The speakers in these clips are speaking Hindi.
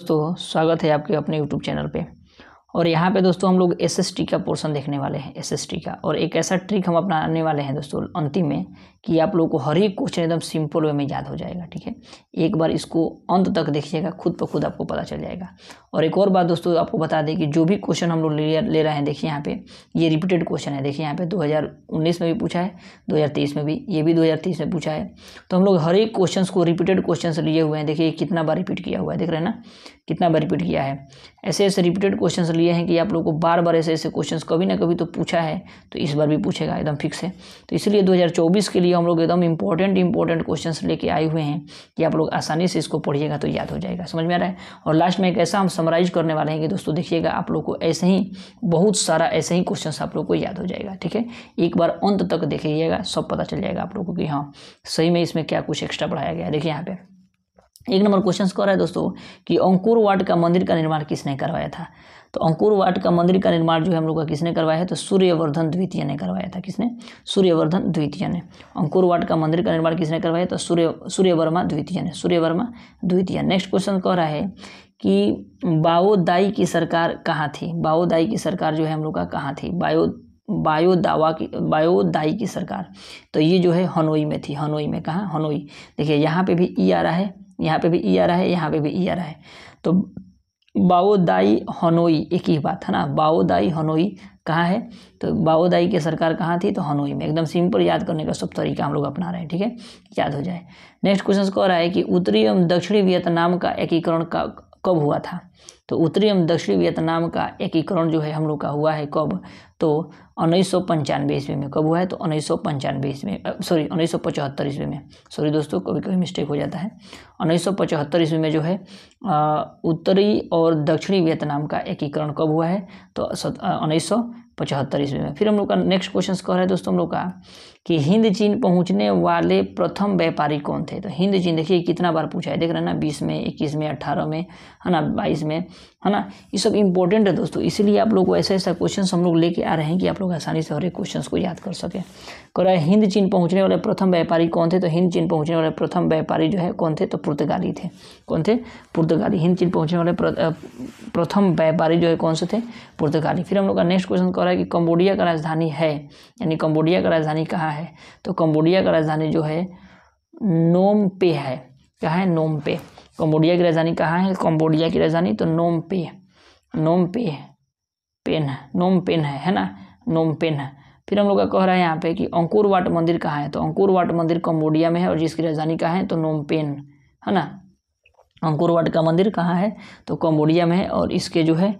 दोस्तों स्वागत है आपके अपने यूट्यूब चैनल पे और यहाँ पे दोस्तों हम लोग एस का पोर्शन देखने वाले हैं एस का और एक ऐसा ट्रिक हम अपनाने वाले हैं दोस्तों अंतिम में कि आप लोगों को हर एक क्वेश्चन एकदम सिंपल वे में याद हो जाएगा ठीक है एक बार इसको अंत तक देखिएगा खुद पर खुद आपको पता चल जाएगा और एक और बात दोस्तों आपको बता दें कि जो भी क्वेश्चन हम लोग ले, ले रहे हैं देखिए यहाँ पे ये रिपीटेड क्वेश्चन है देखिए यहाँ पे 2019 में भी पूछा है 2023 में भी ये भी 2023 में पूछा है तो हम लोग हर एक क्वेश्चन को रिपीटेड क्वेश्चन लिए हुए हैं देखिए कितना बार रिपीट किया हुआ है देख रहे हैं ना कितना बार रिपीट किया है ऐसे ऐसे रिपीटेड क्वेश्चन लिए हैं कि आप लोगों को बार बार ऐसे ऐसे क्वेश्चन कभी ना कभी तो पूछा है तो इस बार भी पूछेगा एकदम फिक्स है तो इसलिए 2024 के लिए हम लोग एकदम इंपॉर्टेंट इंपॉर्टेंट क्वेश्चन लेके आए हुए हैं कि आप लोग आसानी से इसको पढ़िएगा तो याद हो जाएगा समझ में आ रहा है और लास्ट में एक ऐसा हम समराइज करने वाले हैं कि दोस्तों देखिएगा आप लोग को ऐसे ही बहुत सारा ऐसे ही क्वेश्चन आप लोग को याद हो जाएगा ठीक है एक बार अंत तक देखिएगा सब पता चल जाएगा आप लोग को कि हाँ सही में इसमें क्या कुछ एक्स्ट्रा पढ़ाया गया देखिए यहाँ पर एक नंबर क्वेश्चन कह रहा है दोस्तों कि अंकुर वाट का मंदिर का निर्माण किसने करवाया था तो अंकुर वाट का मंदिर का निर्माण जो है हम लोग का किसने करवाया है तो सूर्यवर्धन द्वितीय ने करवाया था किसने सूर्यवर्धन द्वितीय ने अंकुर वाट का मंदिर का निर्माण किसने करवाया तो सूर्य सूर्यवर्मा द्वितीय ने सूर्यवर्मा द्वितीय नेक्स्ट क्वेश्चन कह रहा है कि बायोदाई की सरकार कहाँ थी बाओदाई की सरकार जो है हम लोग का कहाँ थी बायो बायोदावा की बायोदाई की सरकार तो ये जो है हनोई में थी हनोई में कहाँ हनोई देखिए यहाँ पे भी ई आ रहा है यहाँ पे भी ई आ रहा है यहाँ पे भी ई आ रहा है तो बाओदाई हनोई एक ही बात है ना बाओदाई हनोई कहाँ है तो बाओदाई की सरकार कहाँ थी तो हनोई में एकदम सिंपल याद करने का सब तरीका हम लोग अपना रहे हैं ठीक है याद हो जाए नेक्स्ट क्वेश्चन कह रहा है कि उत्तरी एवं दक्षिणी वियतनाम का एकीकरण का कब हुआ था तो उत्तरी एवं दक्षिणी वियतनाम का एकीकरण जो है हम लोग का हुआ है कब तो उन्नीस सौ पंचानवे ईस्वी में कब हुआ है तो उन्नीस सौ पंचानवे ईस्वी सॉरी उन्नीस सौ पचहत्तर ईस्वी में सॉरी दोस्तों कभी कभी मिस्टेक हो जाता है उन्नीस सौ पचहत्तर ईस्वी में जो है उत्तरी और दक्षिणी वियतनाम का एकीकरण कब हुआ है तो उन्नीस सौ पचहत्तर ईस्वी में फिर हम लोग का नेक्स्ट क्वेश्चन कह रहे है दोस्तों हम लोग का कि हिंद चीन पहुंचने वाले प्रथम व्यापारी कौन थे तो हिंद चीन देखिए कितना बार पूछा है देख रहे हैं ना बीस में इक्कीस में अट्ठारह में है ना बाईस में है ना ये सब इंपॉर्टेंट है दोस्तों इसीलिए आप लोग को ऐसा ऐसा क्वेश्चन हम लोग लेके आ रहे हैं कि आप लोग आसानी से हर एक क्वेश्चन को याद कर सकें कर रहे हैं हिंद चीन पहुँचने वाले प्रथम व्यापारी कौन थे तो हिंद चीन पहुँचने वाले प्रथम व्यापारी जो है कौन थे तो पुर्तगाली थे कौन थे पुर्तगाली हिंद चीन पहुँचने वाले प्रथम व्यापारी जो है कौन से थे पुर्तगाली फिर हम लोग का नेक्स्ट क्वेश्चन कर रहा है कि कम्बोडिया का राजधानी है यानी कम्बोडिया का राजधानी कहाँ कहाँ है तो कम्बोडिया का राजधानी जो है नोम पे है क्या है नोम पे कम्बोडिया की राजधानी कहाँ है कम्बोडिया की राजधानी तो नोम पे नोम पे पेन नोम पेन है है ना नोम पेन है फिर हम लोग का कह रहे हैं यहाँ पे कि अंकुर वाट मंदिर कहाँ है तो अंकुर वाट मंदिर कम्बोडिया में है और जिसकी राजधानी कहाँ है तो नोम पेन है ना अंकुर वाट का मंदिर कहाँ है तो कम्बोडिया में है और इसके जो है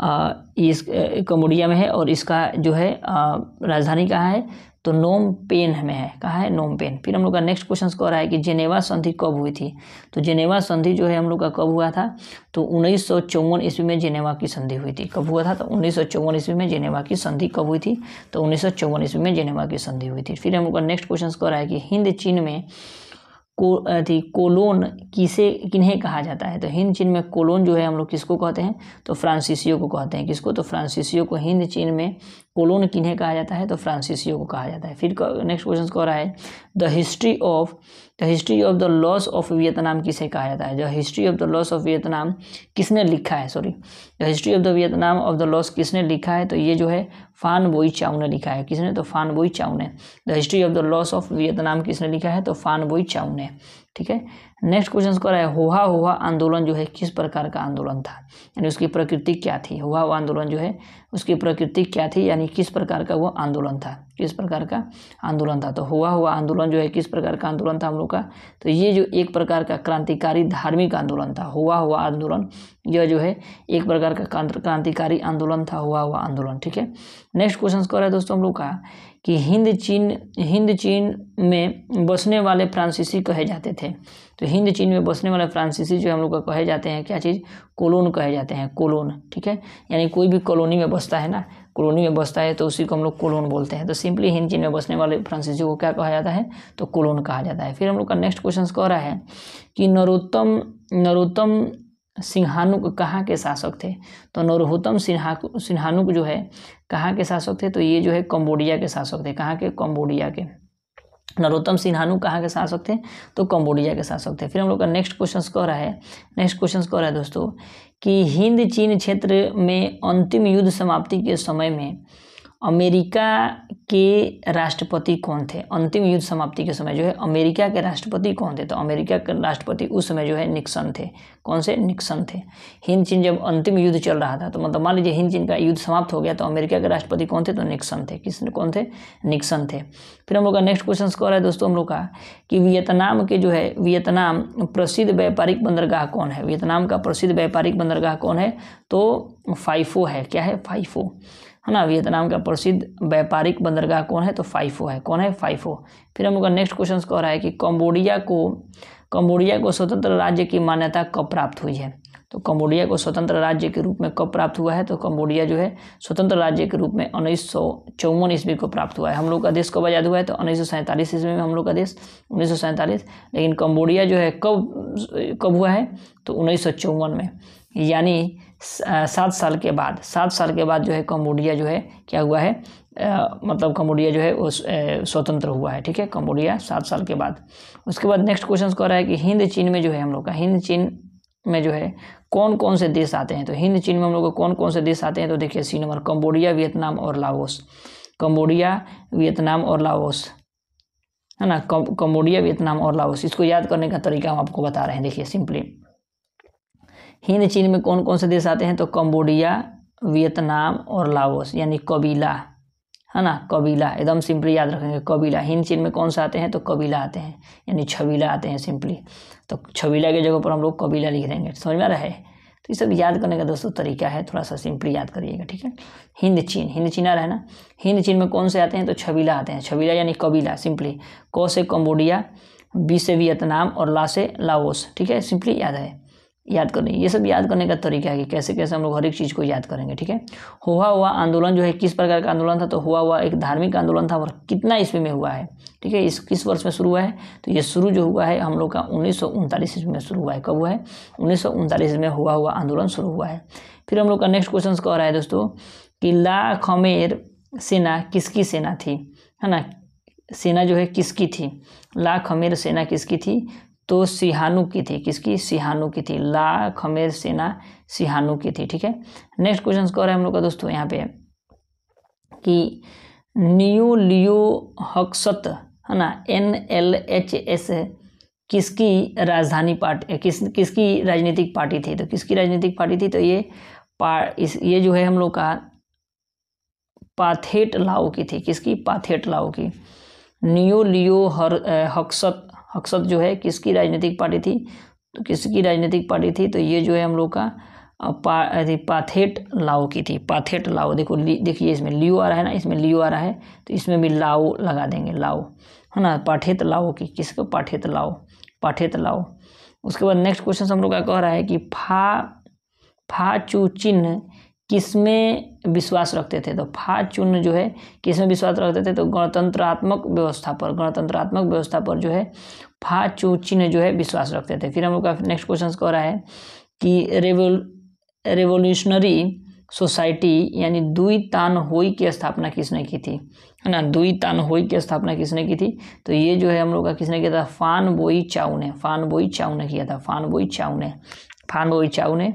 इस कम्बोडिया में है और इसका जो है राजधानी कहाँ है तो नोम पेन में है कहाँ है नोम पेन फिर हम लोग का नेक्स्ट क्वेश्चन कह रहा है कि जेनेवा संधि कब हुई थी तो जेनेवा संधि जो है हम लोग का कब हुआ था तो उन्नीस सौ ईस्वी में जेनेवा की संधि हुई थी कब हुआ था तो उन्नीस सौ ईस्वी में जेनेवा की संधि कब हुई थी तो उन्नीस सौ ईस्वी में जेनेवा की संधि हुई थी फिर हम लोग का नेक्स्ट क्वेश्चन कह रहा है कि हिंद चीन में को अथी कोलोन किसे किन्हें कहा जाता है तो हिंद चीन में कोलोन जो है हम लोग किसको कहते हैं तो फ्रांसीसियो को कहते हैं किसको तो फ्रांसीसियो को हिंद चीन में कोलोन किन्हें कहा जाता है तो फ्रांसीसियो को कहा जाता है फिर नेक्स्ट क्वेश्चन कह रहा है the history of the history of the loss of Vietnam किसे कहा जाता है the history of the loss of Vietnam किसने लिखा है sorry the history of the Vietnam of the loss किसने लिखा है तो ये जो है फान बोई चाउ ने लिखा है किसने तो फान बोई चाउ ने the history of the loss of Vietnam किसने लिखा है तो फान बोई चाउ ने ठीक है नेक्स्ट क्वेश्चन कर है हुआ हुआ आंदोलन जो है किस प्रकार का आंदोलन था यानी उसकी प्रकृति क्या थी हुआ हुआ आंदोलन जो है उसकी प्रकृति क्या थी यानी किस प्रकार का वो आंदोलन था किस प्रकार का आंदोलन था तो हुआ हुआ आंदोलन जो है किस प्रकार का आंदोलन था हम लोग का तो ये जो एक प्रकार का क्रांतिकारी धार्मिक आंदोलन था हुआ हुआ आंदोलन यह जो है एक प्रकार का क्रांतिकारी आंदोलन था हुआ हुआ आंदोलन ठीक है नेक्स्ट क्वेश्चन कर है दोस्तों हम लोग का कि हिंद चीन हिंद चीन में बसने वाले फ्रांसीसी कहे जाते थे तो हिंद चीन में बसने वाले फ्रांसीसी जो हम लोग का कहे जाते हैं क्या चीज़ कोलोन कहे जाते हैं कोलोन ठीक है यानी कोई भी कॉलोनी में बसता है ना कॉलोनी में बसता है तो उसी को हम लोग कोलोन बोलते हैं तो सिंपली हिंद चीन में बसने वाले फ्रांसीसी को क्या कहा जाता है तो कोलोन कहा जाता है फिर हम लोग का नेक्स्ट क्वेश्चन कह रहा है कि नरोत्तम नरोत्तम सिंहानुक कहाँ के शासक थे तो नरहुतम सिन्हा सिन्हानुक जो है कहाँ के शासक थे तो ये जो है कम्बोडिया के शासक थे कहाँ के कम्बोडिया के नरोत्तम सिन्हानु कहाँ के शासक थे तो कम्बोडिया के शासक थे फिर हम लोग का नेक्स्ट क्वेश्चन कह रहा है नेक्स्ट क्वेश्चन कह रहा है दोस्तों कि हिंद चीन क्षेत्र में अंतिम युद्ध समाप्ति के समय में अमेरिका के राष्ट्रपति कौन थे अंतिम युद्ध समाप्ति के समय जो है अमेरिका के राष्ट्रपति कौन थे तो अमेरिका के राष्ट्रपति उस समय जो है निक्सन थे कौन से निक्सन थे हिंद चीन जब अंतिम युद्ध चल रहा था तो मतलब मान लीजिए हिंद चीन का युद्ध समाप्त हो गया तो अमेरिका के राष्ट्रपति कौन थे तो निक्सन थे किस कौन थे निक्सन थे फिर हम लोग का नेक्स्ट क्वेश्चन स्कोर है दोस्तों हम लोग का कि वियतनाम के जो है वियतनाम प्रसिद्ध व्यापारिक बंदरगाह कौन है वियतनाम का प्रसिद्ध व्यापारिक बंदरगाह कौन है तो फाइफो है क्या है फाइफो है ना वियतनाम का प्रसिद्ध व्यापारिक बंदरगाह कौन है तो फाइफो है कौन है फाइफो फिर हम लोग नेक्स्ट क्वेश्चन कह रहा है कि कम्बोडिया को कम्बोडिया को स्वतंत्र राज्य की मान्यता कब प्राप्त हुई है तो कम्बोडिया को स्वतंत्र राज्य के रूप में कब प्राप्त हुआ है तो कम्बोडिया जो है स्वतंत्र राज्य के रूप में उन्नीस सौ चौवन ईस्वी को प्राप्त हुआ है हम लोग का देश कब आज़ाद हुआ है तो उन्नीस सौ सैंतालीस ईस्वी में हम लोग का देश उन्नीस सौ सैंतालीस लेकिन कम्बोडिया जो है कब कब हुआ है तो उन्नीस सौ चौवन में यानी सात साल के बाद सात साल के बाद जो है कम्बोडिया जो है क्या हुआ है आ, मतलब कम्बोडिया जो है वो स्वतंत्र हुआ है ठीक है कम्बोडिया सात साल के बाद उसके बाद नेक्स्ट क्वेश्चन कह रहा है कि हिंद चीन में जो है हम लोग का हिंद चीन में जो है कौन कौन से देश आते हैं तो हिंद चीन में हम लोग को कौन कौन से देश आते हैं तो देखिए सी नंबर कम्बोडिया वियतनाम और लाओस कम्बोडिया वियतनाम और लाओस है ना कम्बोडिया वियतनाम और लाओस इसको याद करने का तरीका हम आपको बता रहे हैं देखिए सिंपली हिंद चीन में कौन कौन से देश आते हैं तो कम्बोडिया वियतनाम और लाओस यानी कबीला है ना कबीला एकदम सिंपली याद रखेंगे कबीला हिंद चीन में कौन सा आते हैं तो कबीला आते हैं यानी छबीला आते हैं सिंपली तो छबीला के जगह पर हम लोग कबीला लिख देंगे समझ में आ रहा है तो ये सब याद करने का दोस्तों तरीका है थोड़ा सा सिंपली याद करिएगा ठीक है हिंद चीन हिंद चीना रहना हिंद चीन में कौन से आते हैं तो छबीला आते हैं छबीला यानी कबीला सिंपली क से कम्बोडिया बी से वियतनाम और ला से लाओस ठीक है सिंपली याद है याद करनी ये सब याद करने का तरीका है कि कैसे कैसे हम लोग हर एक चीज़ को याद करेंगे ठीक है हुआ हुआ आंदोलन जो है किस प्रकार का आंदोलन था तो हुआ हुआ एक धार्मिक आंदोलन था और कितना ईस्वी में हुआ है ठीक है इस किस वर्ष में शुरू हुआ है तो ये शुरू जो हुआ है हम लोग का उन्नीस ईस्वी में शुरू हुआ है कब हुआ है उन्नीस में हुआ हुआ आंदोलन शुरू हुआ है फिर हम लोग का नेक्स्ट क्वेश्चन कह रहा है दोस्तों कि ला खमेर सेना किसकी सेना थी है ना सेना जो है किसकी थी ला खमेर सेना किसकी थी तो सिहानू की थी किसकी सिहानू की थी ला खमेर सेना सिहानू की थी ठीक है नेक्स्ट क्वेश्चन रहे हैं हम लोग का दोस्तों यहाँ पे कि नियो लियो हक्सत है ना एन एल एच एस किसकी राजधानी पार्टी किस किसकी राजनीतिक पार्टी थी तो किसकी राजनीतिक पार्टी थी तो ये पा इस ये जो है हम लोग का पाथेट लाओ की थी किसकी पाथेट लाओ की नियो लियो हर हक्सत हकसत जो है किसकी राजनीतिक पार्टी थी तो किसकी राजनीतिक पार्टी थी तो ये जो है हम लोग का पा पाथेट लाओ की थी पाथेट लाओ देखो देखिए इसमें लियो आ रहा है ना इसमें लियो आ रहा है तो इसमें भी लाओ लगा देंगे लाओ है ना पाठेत लाओ की किसको पाठेत लाओ पाठेत लाओ उसके बाद नेक्स्ट क्वेश्चन हम लोग का कह रहा है कि फा फा चू चिन्ह किस में विश्वास रखते थे तो फा चूर्ण जो है किस में विश्वास रखते थे तो गणतंत्रात्मक व्यवस्था पर गणतंत्रात्मक व्यवस्था पर जो है फा चू चिन्ह जो है विश्वास रखते थे फिर हम लोग का नेक्स्ट क्वेश्चन कह रहा है कि रेवोल रेवोल्यूशनरी सोसाइटी यानी दुई तान होई की स्थापना किसने की थी है ना दुई तान होई की स्थापना किसने की थी तो ये जो है हम लोग का किसने किया था फान बोई चाऊ ने फान बोई चाऊ ने किया था फान बोई चाऊ ने फान बोई चाऊ ने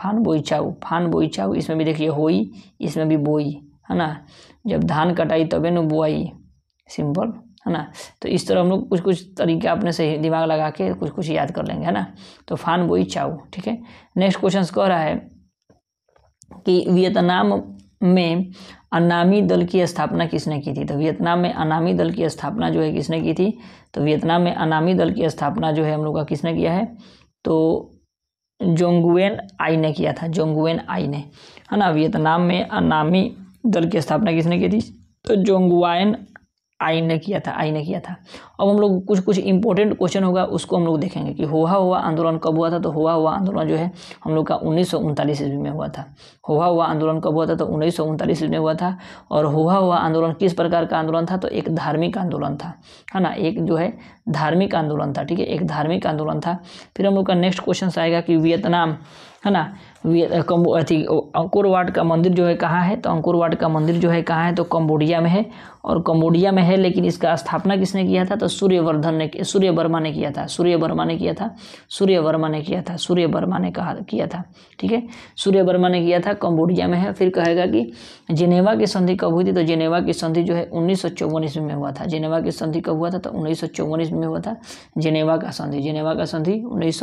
फान बोई चाऊ फान बोई चाऊ इसमें भी देखिए होई इसमें भी बोई है ना जब धान कटाई तबे न बोआई सिंपल है ना तो इस तरह हम लोग कुछ कुछ तरीके अपने से दिमाग लगा के कुछ कुछ याद कर लेंगे है ना तो फान बोई चाऊ ठीक है नेक्स्ट क्वेश्चन कह रहा है कि वियतनाम में अनामी दल की स्थापना किसने की थी तो वियतनाम में अनामी दल की स्थापना जो है किसने की थी तो वियतनाम में अनामी दल की स्थापना जो है हम लोग का किसने किया है तो जोंगुएन आई ने किया था जोंगुएन आई ने है ना वियतनाम में अनामी दल की स्थापना किसने की थी तो जोंगुआन आई ने किया था आई ने किया था अब हम लोग कुछ कुछ इंपॉर्टेंट क्वेश्चन होगा उसको हम लोग देखेंगे कि हुआ हुआ आंदोलन कब हुआ था तो हुआ हुआ आंदोलन जो है हम लोग का उन्नीस सौ ईस्वी में हुआ था हुआ हुआ आंदोलन कब हुआ था तो उन्नीस सौ ईस्वी में हुआ था और हुआ हुआ आंदोलन किस प्रकार का आंदोलन था तो एक धार्मिक आंदोलन था है ना एक जो है धार्मिक आंदोलन था ठीक है एक धार्मिक आंदोलन था फिर हम लोग का नेक्स्ट क्वेश्चन आएगा कि वियतनाम है ना अथी अंकुरवाट का मंदिर जो है कहाँ है तो अंकुरवाट का मंदिर जो है कहाँ है तो कम्बोडिया में है और कम्बोडिया में है लेकिन इसका स्थापना किसने किया था तो सूर्यवर्धन ने सूर्य वर्मा ने किया था सूर्य वर्मा ने किया था सूर्य वर्मा ने किया था सूर्य वर्मा ने कहा किया था ठीक है सूर्य वर्मा ने किया था कम्बोडिया में है फिर कहेगा कि जिनेवा की संधि कब हुई थी तो जिनेवा की संधि जो है उन्नीस में हुआ था जिनेवा की संधि कब हुआ था तो उन्नीस में हुआ था जिनेवा का संधि जिनेवा का संधि उन्नीस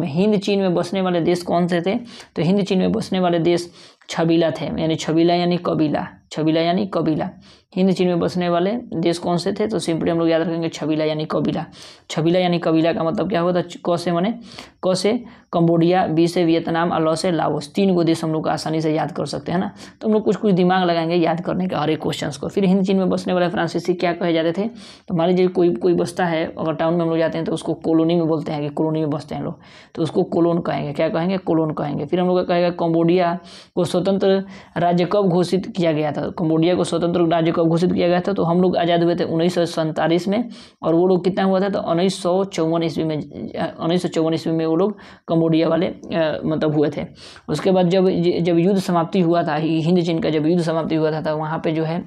में हिंद चीन में बसने वाले देश कौन से थे तो हिंद चीन में बसने वाले देश छबीला थे यानी छबीला यानी कबीला छबीला यानी कबीला हिंद चीन में बसने वाले देश कौन से थे तो सिंपली हम लोग याद रखेंगे छबीला यानी कबीला छबीला यानी कबीला का मतलब क्या हुआ था क से मने क से कम्बोडिया बी से वियतनाम और लॉ से लाओस तीन गो देश हम लोग आसानी से याद कर सकते हैं ना तो हम लोग कुछ कुछ दिमाग लगाएंगे याद करने के हर एक क्वेश्चन को फिर हिंद चीन में बसने वाले फ्रांसीसी क्या कहे जाते थे तो मान लीजिए कोई कोई बसता है अगर टाउन में हम लोग जाते हैं तो उसको कॉलोनी में बोलते हैं कि कॉलोनी में बसते हैं लोग तो उसको कोलोन कहेंगे क्या कहेंगे कोलोन कहेंगे फिर हम लोग कहेगा कम्बोडिया को स्वतंत्र राज्य कब घोषित किया गया था कम्बोडिया को स्वतंत्र राज्य कब घोषित किया गया था तो हम लोग आज़ाद हुए थे उन्नीस में और वो लोग कितना हुआ था तो उन्नीस सौ ईस्वी में उन्नीस सौ ईस्वी में वो लोग कम्बोडिया वाले मतलब हुए थे उसके बाद जब जब युद्ध समाप्ति हुआ था हिंद चीन का जब युद्ध समाप्ति हुआ था तो वहाँ पर जो है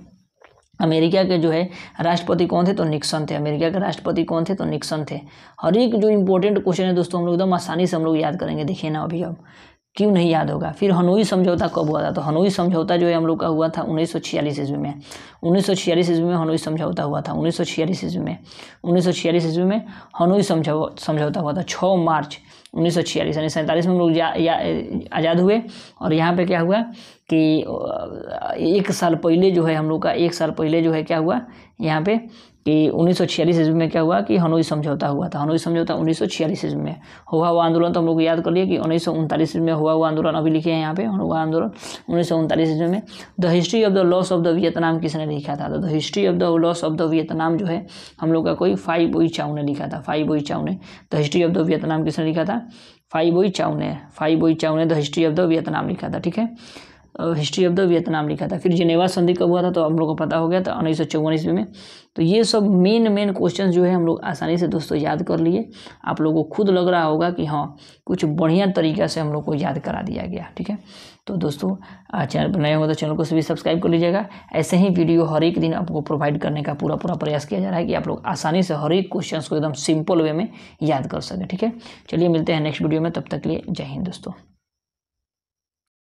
अमेरिका के जो है राष्ट्रपति कौन थे तो निक्सन थे अमेरिका के राष्ट्रपति कौन थे तो निक्सन थे हर एक जो इम्पोर्टेंट क्वेश्चन है दोस्तों हम लोग एकदम आसानी से हम लोग याद करेंगे देखिए ना अभी अब क्यों नहीं याद होगा फिर हनोई समझौता कब हुआ था तो हनोई समझौता जो है हम लोग का हुआ था उन्नीस सौ छियालीस ईस्वी में उन्नीस सौ छियालीस ईस्वी में हनोई समझौता हुआ था उन्नीस सौ छियालीस ईस्वी में उन्नीस सौ छियालीस ईस्वी में हनोई समझौता हुआ था छः मार्च उन्नीस सौ छियालीस यानी सैंतालीस में हम लोग आज़ाद हुए और यहाँ पर क्या हुआ कि एक साल पहले जो है हम लोग का एक साल पहले जो है क्या हुआ यहाँ पे कि उन्नीस सौ छियालीस ईस्वी में क्या हुआ कि हनोई समझौता हुआ था हनोई समझौता उन्नीस सौ छियालीस ईस्वी में हुआ हुआ आंदोलन तो हम लोग याद कर लिए कि उन्नीस सौ ईस्वी में हुआ हुआ आंदोलन अभी लिखे हैं यहाँ पे हुआ आंदोलन उन्नीस सौ उनतालीस ईस्वी में the history of the loss of the Vietnam किसने लिखा था तो the history of the loss of the Vietnam जो है हम लोग का कोई फाइव बोई चाउ ने लिखा था फाइव बोई चाउ ने the history of the Vietnam किसने लिखा था फाइव बोई चाउ ने फाइव बोई चाउ ने the history of the Vietnam लिखा था ठीक है हिस्ट्री ऑफ द वियतनाम लिखा था फिर जिनेवा संधि कब हुआ था तो हम लोग को पता हो गया था उन्नीस सौ चौवन ईस्वी में तो ये सब मेन मेन क्वेश्चन जो है हम लोग आसानी से दोस्तों याद कर लिए आप लोगों को खुद लग रहा होगा कि हाँ कुछ बढ़िया तरीका से हम लोग को याद करा दिया गया ठीक है तो दोस्तों चैनल पर नए होंगे तो चैनल को सभी सब्सक्राइब कर लीजिएगा ऐसे ही वीडियो हर एक दिन आपको प्रोवाइड करने का पूरा पूरा प्रयास किया जा रहा है कि आप लोग आसानी से हर एक क्वेश्चन को एकदम सिंपल वे में याद कर सकें ठीक है चलिए मिलते हैं नेक्स्ट वीडियो में तब तक के लिए जय हिंद दोस्तों